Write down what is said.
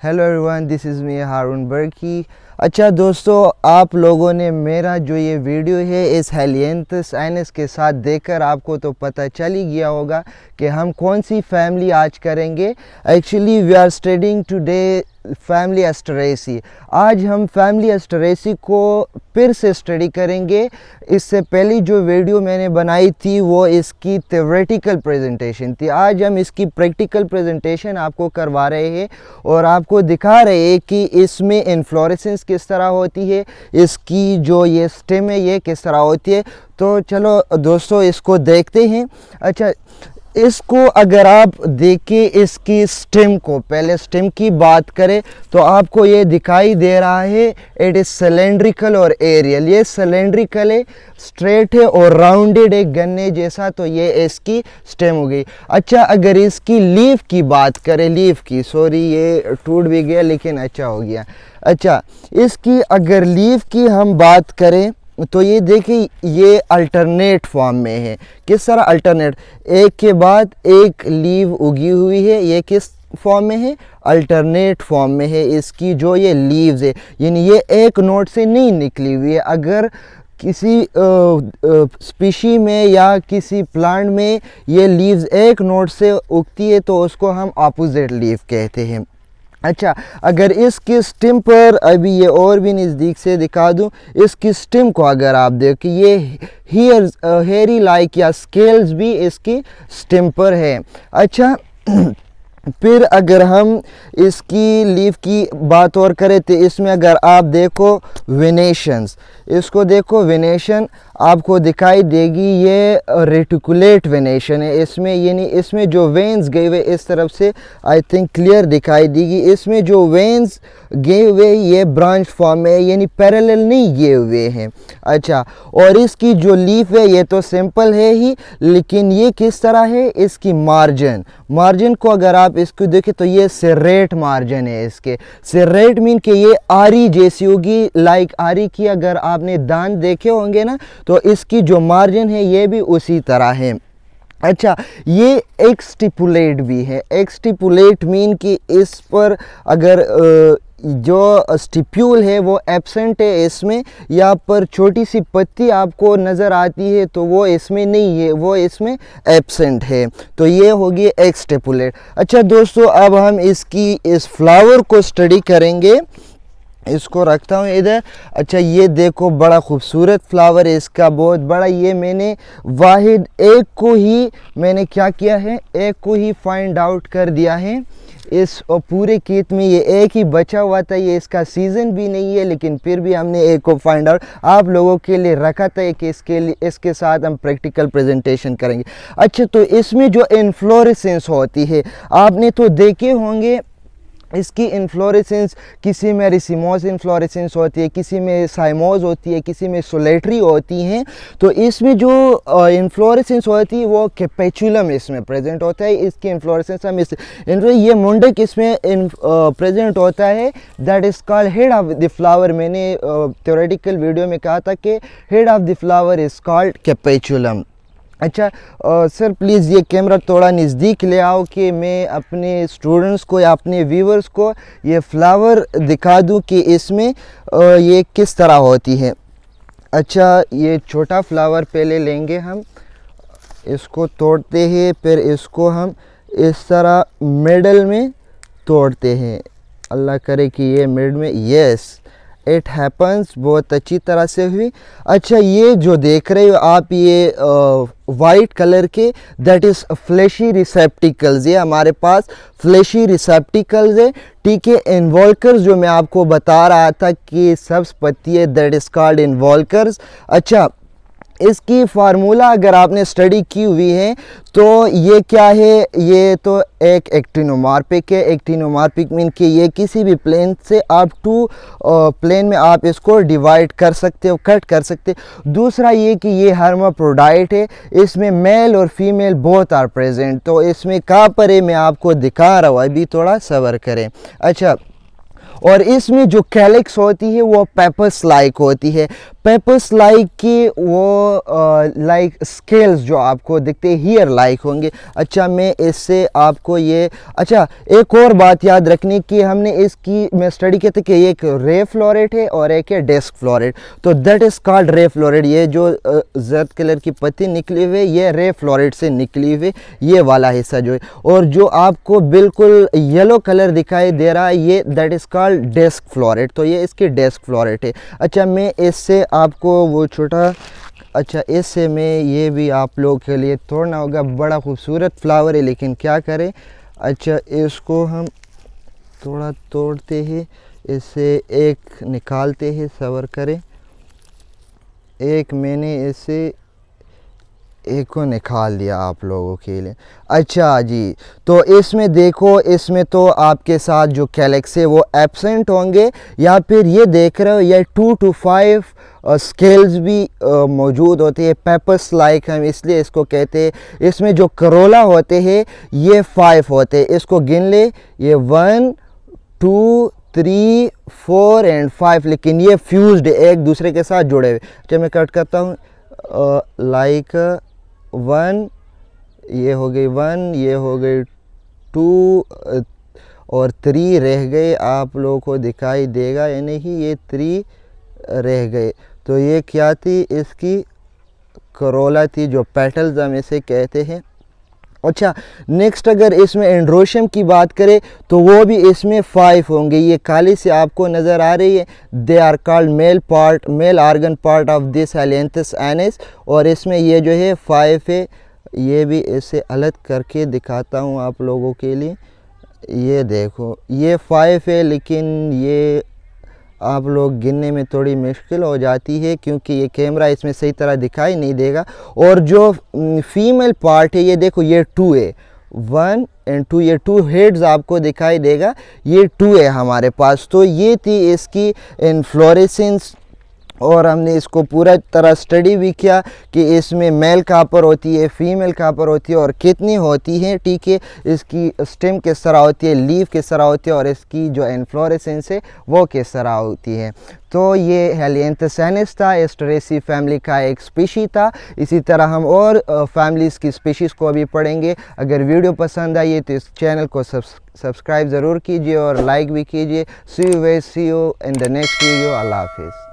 Hello everyone, this is me Harun Berkey. अच्छा दोस्तों आप लोगों ने मेरा जो ये वीडियो है इस हेलियंथ साइनस के साथ देखकर आपको तो पता चल ही गया होगा कि हम कौन सी फैमिली आज करेंगे actually we are studying today family Asteraceae आज हम फैमिली एस्टरेसी को फिर से स्टडी करेंगे इससे पहले जो वीडियो मैंने बनाई थी वो इसकी थ्योरेटिकल प्रेजेंटेशन थी आज हम इसकी प्रैक्टिकल प्रेजेंटेशन आपको करवा रहे हैं और आपको दिखा रहे हैं कि इसमें इन्फ्लोरेसेंस किस तरह होती है इसकी जो ये स्टेम है ये किस तरह होती है तो चलो दोस्तों इसको देखते हैं अच्छा इसको अगर आप देखें इसकी स्टेम को पहले स्टेम की बात करें तो आपको ये दिखाई दे रहा है इट इज़ सिलेंड्रिकल और एरियल ये सिलेंड्रिकल है स्ट्रेट है और राउंडेड है गन्ने जैसा तो ये इसकी स्टेम हो गई अच्छा अगर इसकी लीफ की बात करें लीफ की सॉरी ये टूट भी गया लेकिन अच्छा हो गया अच्छा इसकी अगर लीफ की हम बात करें तो ये देखिए ये अल्टरनेट फॉर्म में है किस तरह अल्टरनेट एक के बाद एक लीव उगी हुई है ये किस फॉर्म में है अल्टरनेट फॉर्म में है इसकी जो ये लीव्स है यानी ये एक नोट से नहीं निकली हुई है अगर किसी स्पीशी में या किसी प्लांट में ये लीव्स एक नोट से उगती है तो उसको हम अपोजिट लीव कहते हैं अच्छा अगर इसकी स्टिम पर अभी ये और भी नज़दीक से दिखा दूँ इसकी स्टिम को अगर आप देखें ये हेयर हेरी लाइक या स्केल्स भी इसकी स्टिम पर है अच्छा फिर अगर हम इसकी लीफ की बात और करें तो इसमें अगर आप देखो वेनेशंस इसको देखो वेनेशन आपको दिखाई देगी ये रेटिकुलेट वेनेशन है इसमें यानी इसमें जो वेंस गए हुए इस तरफ से आई थिंक क्लियर दिखाई देगी इसमें जो वेंस गए हुए ये ब्रांच फॉर्म में यानी पैरेलल नहीं गए हुए हैं अच्छा और इसकी जो लीफ है ये तो सिंपल है ही लेकिन ये किस तरह है इसकी मार्जिन मार्जिन को अगर आप इसको देखें तो ये सेरेट मार्जिन है इसके सेरेट मीन के ये आरी जैसी होगी लाइक आरी की अगर आपने दान देखे होंगे ना तो इसकी जो मार्जिन है ये भी उसी तरह है अच्छा ये एक्सटिपुलेट भी है एक्सटिपुलेट मीन कि इस पर अगर जो स्टिप्यूल है वो एबसेंट है इसमें या पर छोटी सी पत्ती आपको नज़र आती है तो वो इसमें नहीं है वो इसमें एबसेंट है तो ये होगी एक्सटेपुलेट अच्छा दोस्तों अब हम इसकी इस फ्लावर को स्टडी करेंगे इसको रखता हूँ इधर अच्छा ये देखो बड़ा खूबसूरत फ्लावर है इसका बहुत बड़ा ये मैंने वाहिद एक को ही मैंने क्या किया है एक को ही फाइंड आउट कर दिया है इस और पूरे खेत में ये एक ही बचा हुआ था ये इसका सीज़न भी नहीं है लेकिन फिर भी हमने एक को फाइंड आउट आप लोगों के लिए रखा था कि इसके लिए इसके साथ हम प्रैक्टिकल प्रेजेंटेशन करेंगे अच्छा तो इसमें जो इन्फ्लोरेसेंस होती है आपने तो देखे होंगे इसकी इन्फ्लोरेसेंस किसी में रिसिमोज इन्फ्लोरेसेंस होती है किसी में साइमोज होती है किसी में सोलेटरी होती हैं तो इसमें जो इन्फ्लोरेसेंस होती है वो कैपेचुलम इसमें प्रेजेंट होता है इसकी इन्फ्लोरेसेंस हम इस ये मुंडक इसमें प्रेजेंट होता है that is called head of the flower मैंने थ्योरेटिकल वीडियो में कहा था कि head of the flower is called capitulum अच्छा आ, सर प्लीज़ ये कैमरा थोड़ा नज़दीक ले आओ कि मैं अपने स्टूडेंट्स को या अपने व्यूवर्स को ये फ्लावर दिखा दूं कि इसमें आ, ये किस तरह होती है अच्छा ये छोटा फ्लावर पहले लेंगे हम इसको तोड़ते हैं फिर इसको हम इस तरह मिडल में तोड़ते हैं अल्लाह करे कि ये मिड में यस इट हैपन्स बहुत अच्छी तरह से हुई अच्छा ये जो देख रहे हो आप ये वाइट कलर के दैट इज़ फ्लैशी रिसेप्टिकल्स ये हमारे पास फ्लैशी रिसेप्टिकल्स है ठीक है इन्वॉल्कर्स जो मैं आपको बता रहा था कि सब्स पत्ती है दैट इज़ कॉल्ड इन्वॉल्कर्स अच्छा इसकी फार्मूला अगर आपने स्टडी की हुई है तो ये क्या है ये तो एक एक्टिनोमार्पिक है एक्टिनोमार्पिक मीन कि ये किसी भी प्लेन से आप टू प्लेन में आप इसको डिवाइड कर सकते हो कट कर सकते दूसरा ये कि ये प्रोडाइट है इसमें मेल और फीमेल बहुत आर प्रेजेंट तो इसमें कहाँ पर है मैं आपको दिखा रहा हूँ अभी थोड़ा सबर करें अच्छा और इसमें जो कैलिक्स होती है वो पेपस लाइक होती है पेपर्स लाइक के वो लाइक uh, स्केल्स like जो आपको दिखते हीयर लाइक होंगे अच्छा मैं इससे आपको ये अच्छा एक और बात याद रखने की हमने इसकी मैं स्टडी किया था कि एक रे फ्लोरेट है और एक है डेस्क फ्लोरेट तो that is called ray floret ये जो uh, जर्द कलर की पत्ती निकली हुई ये रे फ्लोरेट से निकली हुई ये वाला हिस्सा जो है और जो आपको बिल्कुल येलो कलर दिखाई दे रहा है ये that is called disc floret तो ये इसकी डेस्क फ्लोरेट है अच्छा मैं इससे आपको वो छोटा अच्छा ऐसे में ये भी आप लोग के लिए तोड़ना होगा बड़ा खूबसूरत फ्लावर है लेकिन क्या करें अच्छा इसको हम थोड़ा तोड़ते ही इसे एक निकालते ही सवर करें एक मैंने इसे एक को निकाल लिया आप लोगों के लिए अच्छा जी तो इसमें देखो इसमें तो आपके साथ जो कैलेक्स है वो एबसेंट होंगे या फिर ये देख रहे हो ये टू टू फाइव और स्केल्स भी मौजूद होते हैं पेपर्स लाइक हम इसलिए इसको कहते हैं इसमें जो करोला होते हैं ये फाइव होते हैं इसको गिन ले ये one two three four and five लेकिन ये फ्यूज्ड एक दूसरे के साथ जुड़े हुए जब मैं कट करता हूँ लाइक वन ये हो गई वन ये हो गई टू और थ्री रह गए आप लोगों को दिखाई देगा यानी कि ये थ्री रह गए तो ये क्या थी इसकी करोला थी जो पेटल्स हम इसे कहते हैं अच्छा नेक्स्ट अगर इसमें एंड्रोशम की बात करें तो वो भी इसमें फाइव होंगे ये काली से आपको नज़र आ रही है they are called male part male organ part of this Helianthus annuus और इसमें ये जो है फाइव है ये भी इसे अलग करके दिखाता हूँ आप लोगों के लिए ये देखो ये फाइव है लेकिन ये आप लोग गिनने में थोड़ी मुश्किल हो जाती है क्योंकि ये कैमरा इसमें सही तरह दिखाई नहीं देगा और जो फीमेल पार्ट है ये देखो ये टू है वन एंड टू ये टू हेड्स आपको दिखाई देगा ये टू है हमारे पास तो ये थी इसकी इन्फ्लोरेसेंस और हमने इसको पूरा तरह स्टडी भी किया कि इसमें मेल कहाँ पर होती है फीमेल कहाँ पर होती है और कितनी होती है ठीक है इसकी स्टेम किस तरह होती है लीव किस तरह होती है और इसकी जो इन्फ्लोरेसेंस है वो किस तरह होती है तो ये हेलियंथसैनिस था एस्टरेसी फैमिली का एक स्पीशी था इसी तरह हम और फैमिलीज़ की स्पीशीज़ को भी पढ़ेंगे अगर वीडियो पसंद आई है तो इस चैनल को सब्सक्राइब ज़रूर कीजिए और लाइक भी कीजिए see you way see you in the next video अल्लाह हाफिज़